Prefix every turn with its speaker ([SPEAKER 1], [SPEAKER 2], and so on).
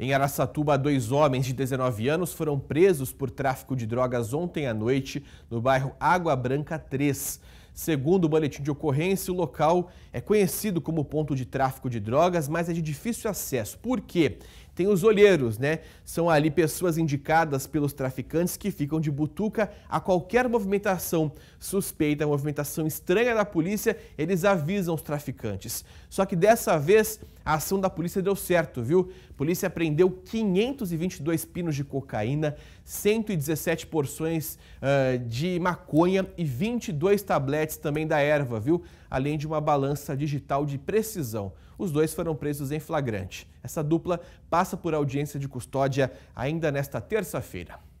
[SPEAKER 1] Em Araçatuba, dois homens de 19 anos foram presos por tráfico de drogas ontem à noite no bairro Água Branca 3. Segundo o boletim de ocorrência, o local é conhecido como ponto de tráfico de drogas, mas é de difícil acesso. Por quê? Tem os olheiros, né? São ali pessoas indicadas pelos traficantes que ficam de butuca a qualquer movimentação suspeita, movimentação estranha da polícia, eles avisam os traficantes. Só que dessa vez a ação da polícia deu certo, viu? A polícia prendeu 522 pinos de cocaína, 117 porções uh, de maconha e 22 tabletes também da erva, viu? Além de uma balança digital de precisão. Os dois foram presos em flagrante. Essa dupla passa por audiência de custódia ainda nesta terça-feira.